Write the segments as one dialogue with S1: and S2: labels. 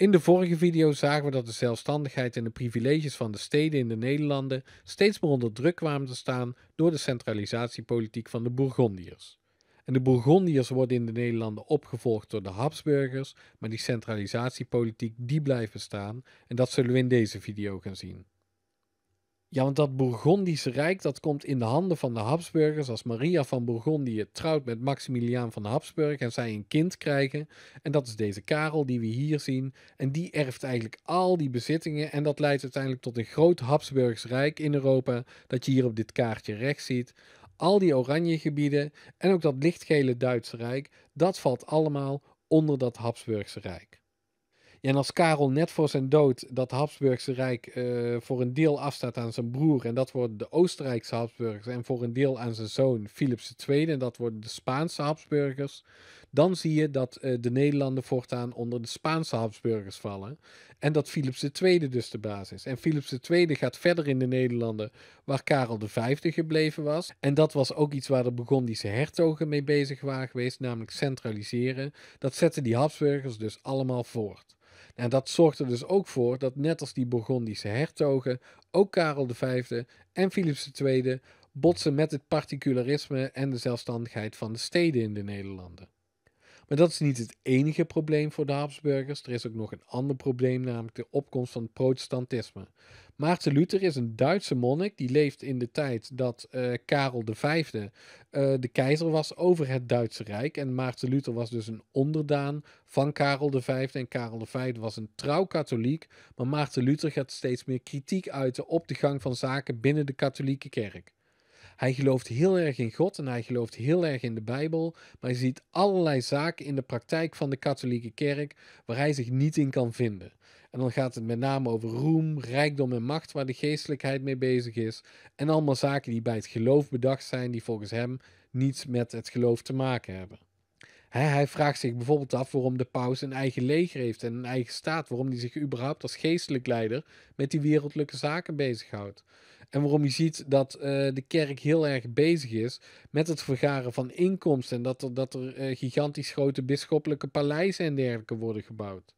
S1: In de vorige video zagen we dat de zelfstandigheid en de privileges van de steden in de Nederlanden steeds meer onder druk kwamen te staan door de centralisatiepolitiek van de Bourgondiërs. En de Bourgondiërs worden in de Nederlanden opgevolgd door de Habsburgers, maar die centralisatiepolitiek die blijft bestaan en dat zullen we in deze video gaan zien. Ja, want dat Bourgondische Rijk dat komt in de handen van de Habsburgers als Maria van Bourgondië trouwt met Maximiliaan van Habsburg en zij een kind krijgen. En dat is deze Karel die we hier zien. En die erft eigenlijk al die bezittingen en dat leidt uiteindelijk tot een groot Habsburgs Rijk in Europa dat je hier op dit kaartje rechts ziet. Al die oranje gebieden en ook dat lichtgele Duitse Rijk, dat valt allemaal onder dat Habsburgse Rijk. En als Karel net voor zijn dood dat Habsburgse Rijk eh, voor een deel afstaat aan zijn broer, en dat worden de Oostenrijkse Habsburgers, en voor een deel aan zijn zoon Philips II, en dat worden de Spaanse Habsburgers, dan zie je dat eh, de Nederlanden voortaan onder de Spaanse Habsburgers vallen. En dat Philips II dus de baas is. En Philips II gaat verder in de Nederlanden, waar Karel V gebleven was. En dat was ook iets waar de Burgondische hertogen mee bezig waren geweest, namelijk centraliseren. Dat zetten die Habsburgers dus allemaal voort. En dat zorgt er dus ook voor dat net als die Bourgondische hertogen, ook Karel V en Philips II botsen met het particularisme en de zelfstandigheid van de steden in de Nederlanden. Maar dat is niet het enige probleem voor de Habsburgers. Er is ook nog een ander probleem, namelijk de opkomst van het protestantisme. Maarten Luther is een Duitse monnik. Die leeft in de tijd dat eh, Karel V uh, eh, de keizer was over het Duitse Rijk. En Maarten Luther was dus een onderdaan van Karel V. En Karel V was een trouw katholiek. Maar Maarten Luther gaat steeds meer kritiek uiten op de gang van zaken binnen de katholieke kerk. Hij gelooft heel erg in God en hij gelooft heel erg in de Bijbel, maar hij ziet allerlei zaken in de praktijk van de katholieke kerk waar hij zich niet in kan vinden. En dan gaat het met name over roem, rijkdom en macht, waar de geestelijkheid mee bezig is. En allemaal zaken die bij het geloof bedacht zijn, die volgens hem niets met het geloof te maken hebben. Hij vraagt zich bijvoorbeeld af waarom de paus een eigen leger heeft en een eigen staat, waarom hij zich überhaupt als geestelijk leider met die wereldlijke zaken bezighoudt. En waarom je ziet dat eh, de kerk heel erg bezig is met het vergaren van inkomsten. En dat er, dat er eh, gigantisch grote bisschoppelijke paleizen en dergelijke worden gebouwd.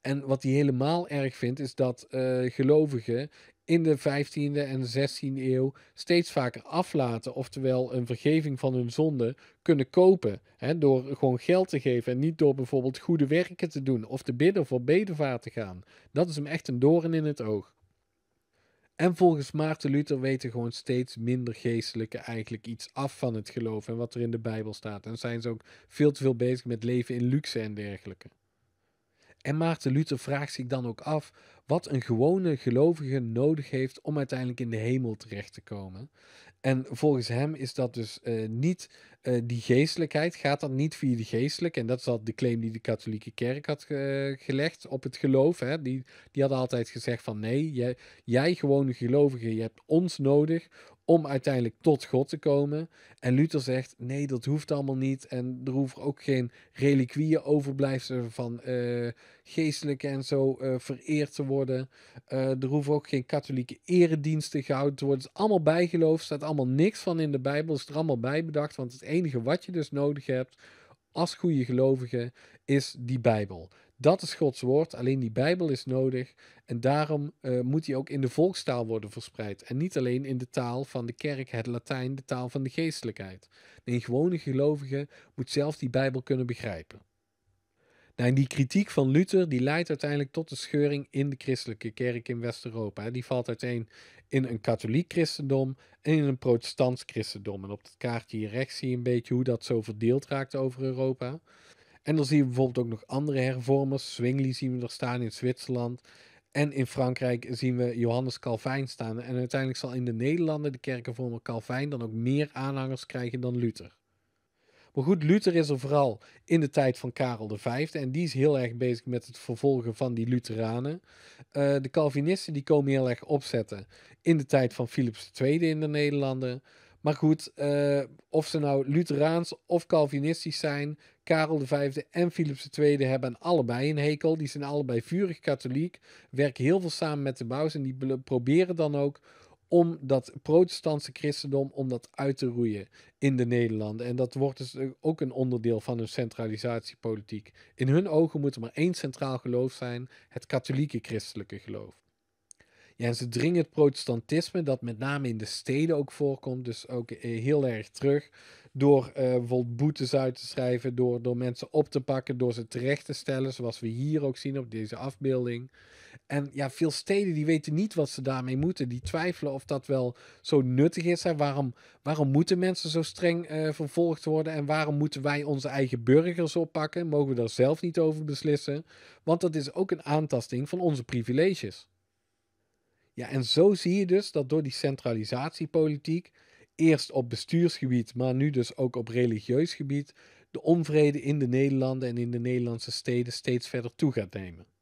S1: En wat hij helemaal erg vindt, is dat eh, gelovigen in de 15e en 16e eeuw steeds vaker aflaten, oftewel een vergeving van hun zonde kunnen kopen. Hè, door gewoon geld te geven en niet door bijvoorbeeld goede werken te doen of te bidden of voor bedevaart te gaan. Dat is hem echt een doorn in het oog. En volgens Maarten Luther weten gewoon steeds minder geestelijken eigenlijk iets af van het geloof en wat er in de Bijbel staat. En zijn ze ook veel te veel bezig met leven in luxe en dergelijke. En Maarten Luther vraagt zich dan ook af wat een gewone gelovige nodig heeft om uiteindelijk in de hemel terecht te komen. En volgens hem is dat dus eh, niet eh, die geestelijkheid, gaat dat niet via de geestelijke. En dat is al de claim die de katholieke kerk had eh, gelegd op het geloof. Hè. Die, die hadden altijd gezegd van nee, jij, jij gewone gelovige, je hebt ons nodig om uiteindelijk tot God te komen. En Luther zegt, nee, dat hoeft allemaal niet. En er hoeven ook geen reliquieën overblijfselen van uh, geestelijke en zo eh, vereerd te worden. Eh, er hoeven ook geen katholieke erediensten gehouden te worden. Het is allemaal bijgeloof, staat allemaal niks van in de Bijbel. is er allemaal bij bedacht, want het enige wat je dus nodig hebt als goede gelovige is die Bijbel. Dat is Gods woord, alleen die Bijbel is nodig en daarom eh, moet die ook in de volkstaal worden verspreid en niet alleen in de taal van de kerk, het Latijn, de taal van de geestelijkheid. een gewone gelovige moet zelf die Bijbel kunnen begrijpen. Nou, die kritiek van Luther die leidt uiteindelijk tot de scheuring in de christelijke kerk in West-Europa. Die valt uiteen in een katholiek christendom en in een protestants christendom. En op het kaartje hier rechts zie je een beetje hoe dat zo verdeeld raakt over Europa. En dan zien we bijvoorbeeld ook nog andere hervormers. Zwingli zien we er staan in Zwitserland. En in Frankrijk zien we Johannes Calvijn staan. En uiteindelijk zal in de Nederlanden de kerkenvormer Calvijn dan ook meer aanhangers krijgen dan Luther. Maar goed, Luther is er vooral in de tijd van Karel V. En die is heel erg bezig met het vervolgen van die Lutheranen. Eh, de Calvinisten die komen heel erg opzetten in de tijd van Philips II in de Nederlanden. Maar goed, eh, of ze nou Lutheraans of Calvinistisch zijn, Karel V en Philips II hebben aan allebei een hekel. Die zijn allebei vurig katholiek, werken heel veel samen met de paus en die proberen dan ook om dat protestantse christendom om dat uit te roeien in de Nederlanden. En dat wordt dus ook een onderdeel van hun centralisatiepolitiek. In hun ogen moet er maar één centraal geloof zijn, het katholieke christelijke geloof. Ja, ze dringen het protestantisme, dat met name in de steden ook voorkomt, dus ook eh, heel erg terug. Door uh, bijvoorbeeld boetes uit te schrijven, door, door mensen op te pakken, door ze terecht te stellen, zoals we hier ook zien op deze afbeelding. En ja, veel steden die weten niet wat ze daarmee moeten. Die twijfelen of dat wel zo nuttig is. Hè. Waarom, waarom moeten mensen zo streng eh, vervolgd worden? En waarom moeten wij onze eigen burgers oppakken? Mogen we daar zelf niet over beslissen? Want dat is ook een aantasting van onze privileges. Ja, en zo zie je dus dat door die centralisatiepolitiek, eerst op bestuursgebied, maar nu dus ook op religieus gebied, de onvrede in de Nederlanden en in de Nederlandse steden steeds verder toe gaat nemen.